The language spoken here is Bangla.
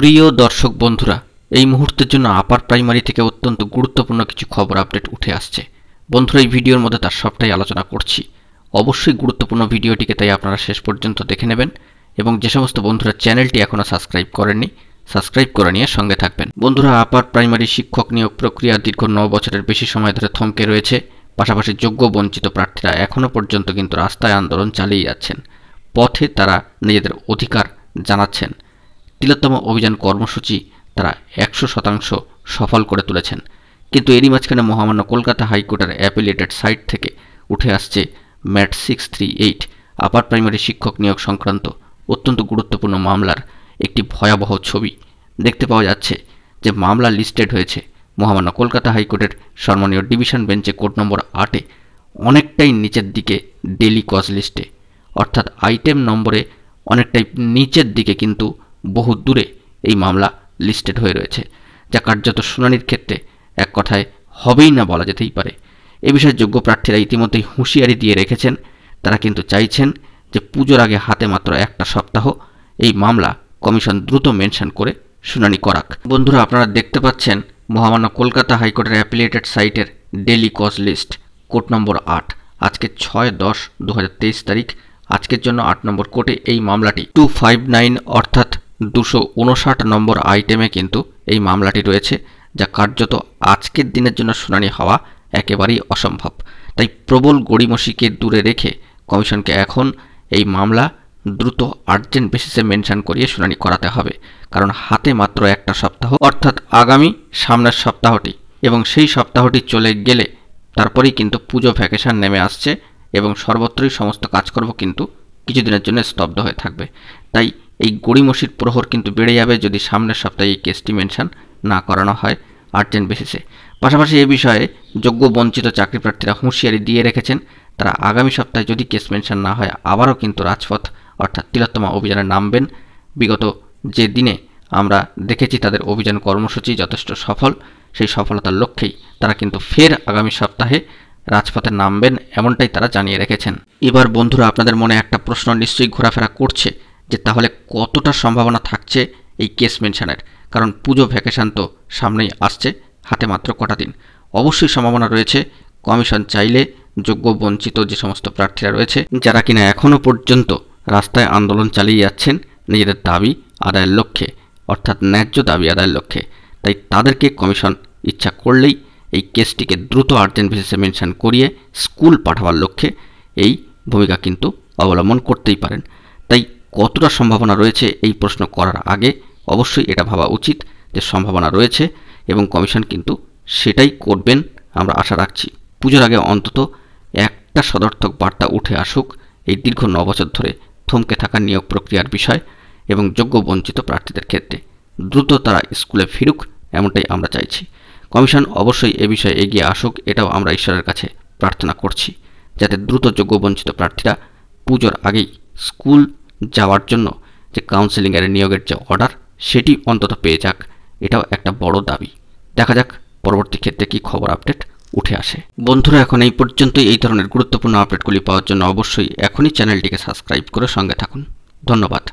প্রিয় দর্শক বন্ধুরা এই মুহূর্তের জন্য আপার প্রাইমারি থেকে অত্যন্ত গুরুত্বপূর্ণ কিছু খবর আপডেট উঠে আসছে বন্ধুরা এই ভিডিওর মধ্যে তার সবটাই আলোচনা করছি অবশ্যই গুরুত্বপূর্ণ ভিডিওটিকে তাই আপনারা শেষ পর্যন্ত দেখে নেবেন এবং যে সমস্ত বন্ধুরা চ্যানেলটি এখনও সাবস্ক্রাইব করেননি সাবস্ক্রাইব করে নিয়ে সঙ্গে থাকবেন বন্ধুরা আপার প্রাইমারি শিক্ষক নিয়োগ প্রক্রিয়া দীর্ঘ ন বছরের বেশি সময় ধরে থমকে রয়েছে পাশাপাশি যোগ্য বঞ্চিত প্রার্থীরা এখনও পর্যন্ত কিন্তু রাস্তায় আন্দোলন চালিয়ে যাচ্ছেন পথে তারা নিজেদের অধিকার জানাচ্ছেন তিলোত্তম অভিযান কর্মসূচি তারা একশো শতাংশ সফল করে তুলেছেন কিন্তু এরই মাঝখানে মহামান্য কলকাতা হাইকোর্টের অ্যাপিলেটেড সাইট থেকে উঠে আসছে ম্যাট six three eight upper primary শিক্ষক নিয়োগ সংক্রান্ত অত্যন্ত গুরুত্বপূর্ণ মামলার একটি ভয়াবহ ছবি দেখতে পাওয়া যাচ্ছে যে মামলা লিস্টেড হয়েছে মহামান্য কলকাতা হাইকোর্টের সম্মানীয় ডিভিশন বেঞ্চে কোর্ট নম্বর আটে অনেকটাই নিচের দিকে ডেলি কজ লিস্টে অর্থাৎ আইটেম নম্বরে অনেকটাই নিচের দিকে কিন্তু বহু দূরে এই মামলা লিস্টেড হয়ে রয়েছে যা কার্যত শুনানির ক্ষেত্রে এক কথায় হবেই না বলা যেতেই পারে এ বিষয়ে যোগ্য প্রার্থীরা ইতিমধ্যেই হুঁশিয়ারি দিয়ে রেখেছেন তারা কিন্তু চাইছেন যে পুজোর আগে হাতে মাত্র একটা সপ্তাহ এই মামলা কমিশন দ্রুত মেনশন করে শুনানি করাক বন্ধুরা আপনারা দেখতে পাচ্ছেন মহামান্য কলকাতা হাইকোর্টের অ্যাপিলেটেড সাইটের daily cause list court number আট আজকে ছয় দশ দু তারিখ আজকের জন্য আট নম্বর কোর্টে এই মামলাটি টু ফাইভ নাইন অর্থাৎ দুশো উনষাট নম্বর আইটেমে কিন্তু এই মামলাটি রয়েছে যা কার্যত আজকের দিনের জন্য শুনানি হওয়া একেবারেই অসম্ভব তাই প্রবল গড়িমসিকে দূরে রেখে কমিশনকে এখন এই মামলা দ্রুত আর্জেন্ট বেসিসে মেনশন করিয়ে শুনানি করাতে হবে কারণ হাতে মাত্র একটা সপ্তাহ অর্থাৎ আগামী সামনের সপ্তাহটি এবং সেই সপ্তাহটি চলে গেলে তারপরেই কিন্তু পুজো ভ্যাকেশন নেমে আসছে এবং সর্বত্রই সমস্ত কাজকর্ম কিন্তু কিছুদিনের জন্য স্তব্ধ হয়ে থাকবে তাই এই গড়িমসির প্রহর কিন্তু বেড়ে যাবে যদি সামনের সপ্তাহে এই কেসটি মেনশান না করানো হয় আর্জেন্ট বেসিসে পাশাপাশি এ বিষয়ে যোগ্য বঞ্চিত চাকরি প্রার্থীরা হুঁশিয়ারি দিয়ে রেখেছেন তারা আগামী সপ্তাহে যদি কেস মেনশান না হয় আবারও কিন্তু রাজপথ অর্থাৎ তিলোত্তমা অভিযানে নামবেন বিগত যে দিনে আমরা দেখেছি তাদের অভিযান কর্মসূচি যথেষ্ট সফল সেই সফলতার লক্ষ্যেই তারা কিন্তু ফের আগামী সপ্তাহে রাজপথে নামবেন এমনটাই তারা জানিয়ে রেখেছেন এবার বন্ধুরা আপনাদের মনে একটা প্রশ্ন নিশ্চয়ই ঘোরাফেরা করছে যে তাহলে কতটা সম্ভাবনা থাকছে এই কেস মেনশানের কারণ পুজো ভ্যাকেশান তো সামনেই আসছে হাতে মাত্র কটা দিন অবশ্যই সম্ভাবনা রয়েছে কমিশন চাইলে যোগ্য বঞ্চিত যে সমস্ত প্রার্থীরা রয়েছে যারা কিনা এখনও পর্যন্ত রাস্তায় আন্দোলন চালিয়ে যাচ্ছেন নিজেদের দাবি আদায়ের লক্ষ্যে অর্থাৎ ন্যায্য দাবি আদায়ের লক্ষ্যে তাই তাদেরকে কমিশন ইচ্ছা করলেই এই কেসটিকে দ্রুত আর্জেন্ট বেসিসে মেনশন করিয়ে স্কুল পাঠাবার লক্ষ্যে এই ভূমিকা কিন্তু অবলম্বন করতেই পারেন তাই কতটা সম্ভাবনা রয়েছে এই প্রশ্ন করার আগে অবশ্যই এটা ভাবা উচিত যে সম্ভাবনা রয়েছে এবং কমিশন কিন্তু সেটাই করবেন আমরা আশা রাখছি পুজোর আগে অন্তত একটা সদর্থক বার্তা উঠে আসুক এই দীর্ঘ ন বছর ধরে থমকে থাকা নিয়োগ প্রক্রিয়ার বিষয় এবং যোগ্য বঞ্চিত প্রার্থীদের ক্ষেত্রে দ্রুত তারা স্কুলে ফিরুক এমনটাই আমরা চাইছি কমিশন অবশ্যই এ বিষয়ে এগিয়ে আসুক এটাও আমরা ঈশ্বরের কাছে প্রার্থনা করছি যাতে দ্রুত যোগ্য বঞ্চিত প্রার্থীরা পুজোর আগেই স্কুল যাওয়ার জন্য যে কাউন্সিলিংয়ের নিয়োগের যে অর্ডার সেটি অন্তত পেয়ে যাক এটাও একটা বড় দাবি দেখা যাক পরবর্তী ক্ষেত্রে কি খবর আপডেট উঠে আসে বন্ধুরা এখন এই পর্যন্তই এই ধরনের গুরুত্বপূর্ণ আপডেটগুলি পাওয়ার জন্য অবশ্যই এখনই চ্যানেলটিকে সাবস্ক্রাইব করে সঙ্গে থাকুন ধন্যবাদ